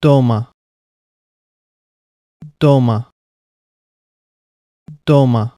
toma, toma, toma.